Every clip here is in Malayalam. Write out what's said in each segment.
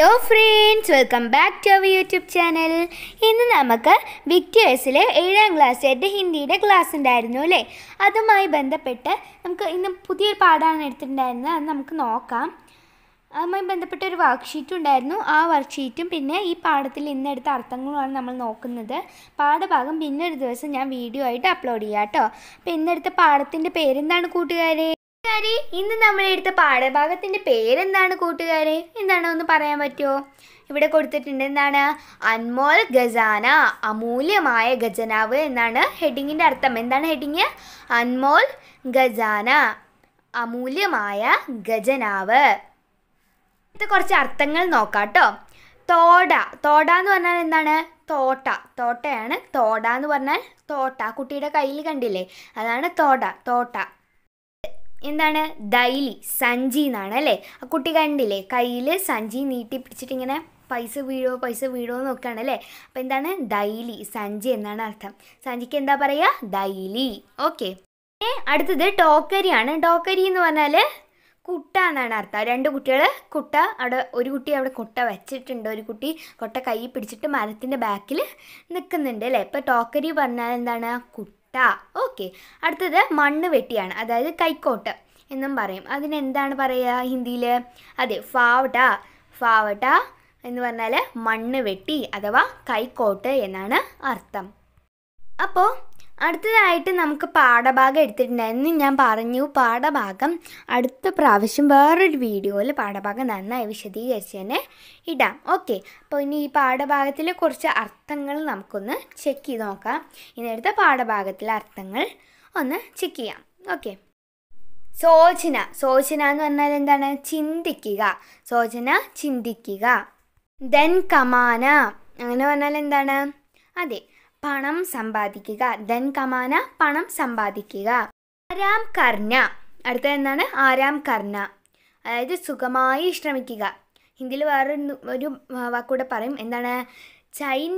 hello friends welcome back to our YouTube channel ഇന്ന് നമുക്ക് വിക്ടേഴ്സിലെ ഏഴാം ക്ലാസ്സായിട്ട് ഹിന്ദിയുടെ ക്ലാസ് ഉണ്ടായിരുന്നു അല്ലേ അതുമായി ബന്ധപ്പെട്ട് നമുക്ക് ഇന്ന് പുതിയൊരു പാഠമാണ് എടുത്തിട്ടുണ്ടായിരുന്നത് അത് നമുക്ക് നോക്കാം അതുമായി ബന്ധപ്പെട്ട ഒരു വർക്ക് ഷീറ്റും ഉണ്ടായിരുന്നു ആ വർക്ക് ഷീറ്റും പിന്നെ ഈ പാഠത്തിൽ ഇന്നെടുത്ത അർത്ഥങ്ങളുമാണ് നമ്മൾ നോക്കുന്നത് പാഠഭാഗം പിന്നെ ഒരു ദിവസം ഞാൻ വീഡിയോ ആയിട്ട് അപ്ലോഡ് ചെയ്യാം കേട്ടോ അപ്പോൾ ഇന്നെടുത്ത പാഠത്തിൻ്റെ പേരെന്താണ് കൂട്ടുകാരെ കൂട്ടുകാരെ ഇന്ന് നമ്മൾ എടുത്ത പാഠഭാഗത്തിൻ്റെ പേരെന്താണ് കൂട്ടുകാരെ എന്താണോ ഒന്ന് പറയാൻ പറ്റുമോ ഇവിടെ കൊടുത്തിട്ടുണ്ട് എന്താണ് അൻമോൾ ഖസാന അമൂല്യമായ ഖജനാവ് എന്നാണ് ഹെഡിങ്ങിൻ്റെ അർത്ഥം എന്താണ് ഹെഡിങ് അൻമോൾ ഖജാന അമൂല്യമായ ഖജനാവ് ഇത് കുറച്ച് അർത്ഥങ്ങൾ നോക്കാം കേട്ടോ തോട തോട എന്ന് പറഞ്ഞാൽ എന്താണ് തോട്ട തോട്ടയാണ് തോട എന്ന് പറഞ്ഞാൽ തോട്ട കുട്ടിയുടെ കയ്യിൽ കണ്ടില്ലേ അതാണ് തോട തോട്ട എന്താണ് ഡൈലി സഞ്ചി എന്നാണ് അല്ലേ ആ കുട്ടി കണ്ടില്ലേ കയ്യിൽ സഞ്ചി നീട്ടി പിടിച്ചിട്ട് ഇങ്ങനെ പൈസ വീഴോ പൈസ വീഴോ നോക്കുകയാണ് അല്ലേ അപ്പോൾ എന്താണ് ഡൈലി സഞ്ചി എന്നാണ് അർത്ഥം സഞ്ചിക്ക് എന്താ പറയുക ഡൈലി ഓക്കെ അടുത്തത് ടോക്കരിയാണ് ടോക്കരി എന്ന് പറഞ്ഞാൽ കുട്ട എന്നാണ് അർത്ഥം രണ്ട് കുട്ടികൾ കുട്ട അവിടെ ഒരു കുട്ടി അവിടെ കുട്ട വെച്ചിട്ടുണ്ട് ഒരു കുട്ടി കൊട്ട കൈ പിടിച്ചിട്ട് മരത്തിൻ്റെ ബാക്കിൽ നിൽക്കുന്നുണ്ട് അല്ലേ ഇപ്പോൾ ടോക്കരി പറഞ്ഞാൽ എന്താണ് കുട്ട കേട്ടാ ഓക്കെ അടുത്തത് മണ്ണ് വെട്ടിയാണ് അതായത് കൈക്കോട്ട് എന്നും പറയും അതിനെന്താണ് പറയുക ഹിന്ദിയിൽ അതെ ഫാവട്ട ഫാവട്ട എന്ന് പറഞ്ഞാൽ മണ്ണ് വെട്ടി അഥവാ കൈക്കോട്ട് എന്നാണ് അർത്ഥം അപ്പോൾ അടുത്തതായിട്ട് നമുക്ക് പാഠഭാഗം എടുത്തിട്ടുണ്ടായിരുന്നു ഞാൻ പറഞ്ഞു പാഠഭാഗം അടുത്ത പ്രാവശ്യം വേറൊരു വീഡിയോയിൽ പാഠഭാഗം നന്നായി വിശദീകരിച്ച് തന്നെ ഇടാം ഓക്കെ അപ്പോൾ ഇനി ഈ പാഠഭാഗത്തിലെ കുറച്ച് അർത്ഥങ്ങൾ നമുക്കൊന്ന് ചെക്ക് ചെയ്ത് നോക്കാം ഇന്നടുത്ത പാഠഭാഗത്തിലെ അർത്ഥങ്ങൾ ഒന്ന് ചെക്ക് ചെയ്യാം ഓക്കെ സോചന സോചന എന്ന് പറഞ്ഞാൽ എന്താണ് ചിന്തിക്കുക സോചന ചിന്തിക്കുക ദെൻ കമാന അങ്ങനെ പറഞ്ഞാൽ എന്താണ് അതെ പണം സമ്പാദിക്കുക ധൻ കമാന പണം സമ്പാദിക്കുക ആരാം കർണ അടുത്തത് എന്താണ് ആരാം കർണ അതായത് സുഖമായി ശ്രമിക്കുക ഹിന്ദിയിൽ വേറെ ഒരു വാക്കൂടെ പറയും എന്താണ് ചൈൻ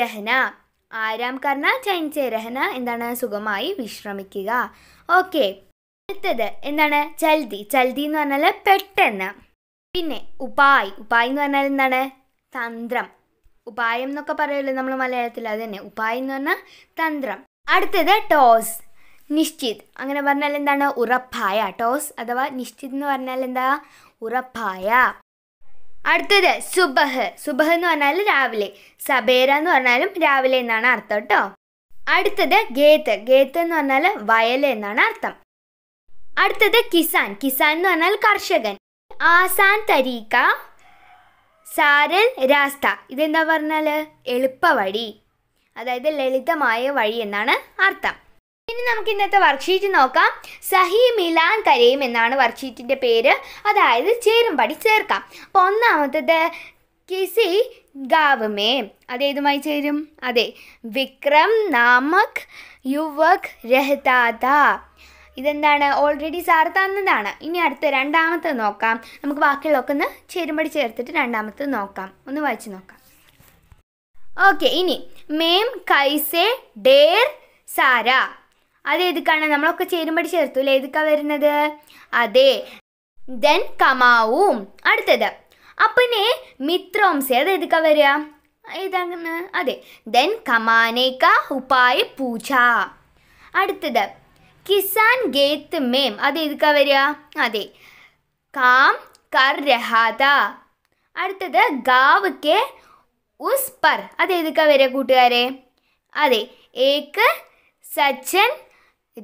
രഹന ആരാം കർണ ചൈൻ രഹന എന്താണ് സുഖമായി വിശ്രമിക്കുക ഓക്കെ അടുത്തത് എന്താണ് ചൽതി ചൽതി എന്ന് പറഞ്ഞാൽ പെട്ടെന്ന് പിന്നെ ഉപായ് ഉപായ് എന്ന് പറഞ്ഞാൽ എന്താണ് തന്ത്രം ഉപായം എന്നൊക്കെ പറയല്ലോ നമ്മൾ മലയാളത്തിൽ അത് തന്നെ ഉപായം എന്ന് പറഞ്ഞാൽ തന്ത്രം അടുത്തത് ടോസ് നിശ്ചിത് അങ്ങനെ പറഞ്ഞാൽ എന്താണ് ഉറപ്പായ ടോസ് അഥവാ നിശ്ചിത് എന്ന് പറഞ്ഞാൽ എന്താ ഉറപ്പായ അടുത്തത് സുബഹ് സുബഹ് എന്ന് പറഞ്ഞാൽ രാവിലെ സബേര എന്ന് പറഞ്ഞാലും രാവിലെ എന്നാണ് അർത്ഥം കേട്ടോ അടുത്തത് ഗേത്ത് ഗേത്ത് എന്ന് പറഞ്ഞാൽ വയൽ എന്നാണ് അർത്ഥം അടുത്തത് കിസാൻ കിസാൻ എന്ന് പറഞ്ഞാൽ കർഷകൻ ആസാൻ തരീക്ക സാരൽ രാസ്ത ഇതെന്താ പറഞ്ഞാല് എളുപ്പ വഴി അതായത് ലളിതമായ വഴി എന്നാണ് അർത്ഥം ഇനി നമുക്ക് ഇന്നത്തെ വർക്ക്ഷീറ്റ് നോക്കാം സഹി മിലാൻ കരയും എന്നാണ് വർക്ക്ഷീറ്റിന്റെ പേര് അതായത് ചേരുംപടി ചേർക്കാം അപ്പൊ ഒന്നാമത്തത് കിസി ഗാവമേ അതേതുമായി ചേരും അതെ വിക്രം നാമക് യുവക് രഹതാത ഇതെന്താണ് ഓൾറെഡി സാർ തന്നതാണ് ഇനി അടുത്ത രണ്ടാമത്തെ നോക്കാം നമുക്ക് ബാക്കിയുള്ളതൊക്കെ ഒന്ന് ചേരുമ്പടി ചേർത്തിട്ട് രണ്ടാമത്തെ നോക്കാം ഒന്ന് വായിച്ച് നോക്കാം ഓക്കെ ഇനി മേം കൈസെ ഡേർ സാര അത് ഏതുക്കാണ് നമ്മളൊക്കെ ചേരുമ്പടി ചേർത്തു അല്ലേ ഏതുക്കാ വരുന്നത് അതെ ദെൻ കമാവും അടുത്തത് അപ്പനെ മിത്രോംസെ അത് ഏതുക്കാ വരിക ഏതാണ് അതെ ദെൻ കമാനേക്ക ഉപായ പൂജ അടുത്തത് കിസാൻ ഗേത്ത് മേം അത് ഏതുക്കാ വരിക അതെ കാം കർ രഹാത അടുത്തത് ഗാവ് കെ ഉസ് പർ അത് ഏതുക്കാ വരിക കൂട്ടുകാരെ അതെ ഏക്ക് സച്ചൻ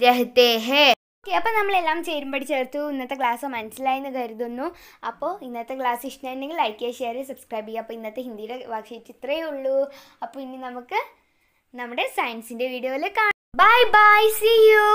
രഹത്തെ ഹേ ഓക്കെ അപ്പോൾ നമ്മളെല്ലാം ചേരുമ്പടി ചേർത്തു ഇന്നത്തെ ക്ലാസ് മനസ്സിലായി എന്ന് കരുതുന്നു അപ്പോൾ ഇന്നത്തെ ക്ലാസ് ഇഷ്ടമായിരുന്നെങ്കിൽ ലൈക്ക് ചെയ്യുക ഷെയർ ചെയ്യുക സബ്സ്ക്രൈബ് ചെയ്യുക അപ്പോൾ ഇന്നത്തെ ഹിന്ദിയുടെ വാക്ഷ്യത്തിൽ ഇത്രയേ ഉള്ളൂ അപ്പോൾ ഇനി നമുക്ക് നമ്മുടെ സയൻസിൻ്റെ വീഡിയോയിൽ കാണാം ബൈ ബൈ സി യു